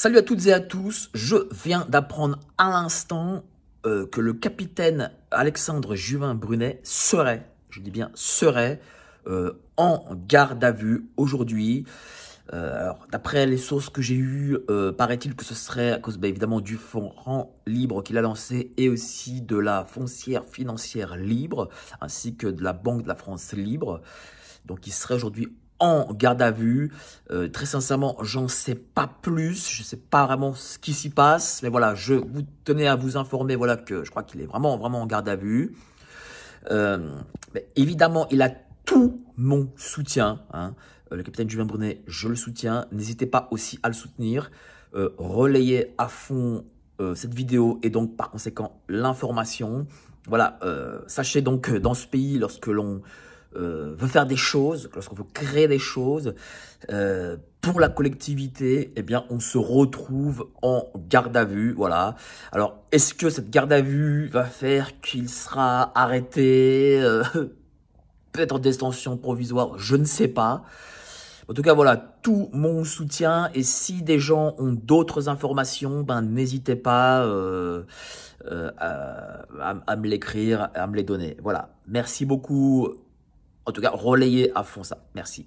Salut à toutes et à tous, je viens d'apprendre à l'instant euh, que le capitaine Alexandre Juvin Brunet serait, je dis bien serait, euh, en garde à vue aujourd'hui. Euh, d'après les sources que j'ai eues, paraît-il que ce serait à cause bah, évidemment du fonds rang libre qu'il a lancé et aussi de la foncière financière libre ainsi que de la Banque de la France libre. Donc il serait aujourd'hui en garde à vue. Euh, très sincèrement, j'en sais pas plus. Je sais pas vraiment ce qui s'y passe. Mais voilà, je vous tenais à vous informer voilà, que je crois qu'il est vraiment, vraiment en garde à vue. Euh, évidemment, il a tout mon soutien. Hein. Euh, le capitaine Julien Brunet, je le soutiens. N'hésitez pas aussi à le soutenir. Euh, relayez à fond cette vidéo et donc par conséquent l'information. Voilà, sachez donc que dans ce pays, lorsque l'on euh, veut faire des choses, lorsqu'on veut créer des choses euh, pour la collectivité, eh bien, on se retrouve en garde à vue, voilà. Alors, est-ce que cette garde à vue va faire qu'il sera arrêté, euh, peut-être en détention provisoire, je ne sais pas. En tout cas, voilà, tout mon soutien. Et si des gens ont d'autres informations, ben n'hésitez pas à, à, me l'écrire, à me les donner. Voilà. Merci beaucoup en tout cas, relayez à fond ça. Merci.